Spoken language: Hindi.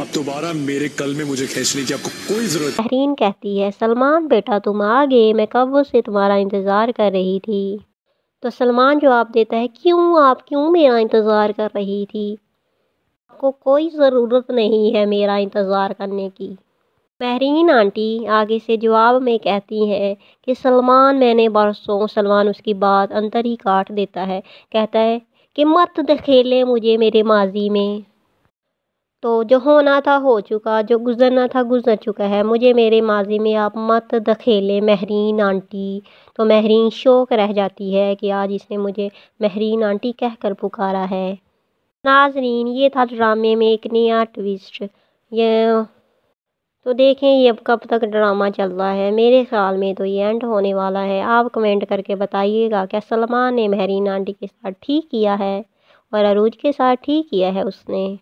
अब दोबारा मेरे कल में मुझे खींचने की आपको कोई जरूरत बहरीन कहती है सलमान बेटा तुम आ गए मैं कब से तुम्हारा इंतज़ार कर रही थी तो सलमान जवाब देता है क्यों आप क्यों मेरा इंतज़ार कर रही थी आपको कोई ज़रूरत नहीं है मेरा इंतज़ार करने की बहरीन आंटी आगे से जवाब में कहती हैं कि सलमान मैंने बरसों सलमान उसकी बात अंतर ही काट देता है कहता है कि मत दखेले मुझे मेरे माजी में तो जो होना था हो चुका जो गुज़रना था गुज़र चुका है मुझे मेरे माजी में आप मत दखेले महरीन आंटी तो महरीन शौक रह जाती है कि आज इसने मुझे महरीन आंटी कह कर पुकारा है नाजरीन ये था ड्रामे में एक नया ट्विस्ट ये तो देखें ये अब कब तक ड्रामा चल रहा है मेरे ख्याल में तो ये एंड होने वाला है आप कमेंट करके बताइएगा क्या सलमान ने महरीन आंटी के साथ ठीक किया है और अरूज के साथ ठीक किया है उसने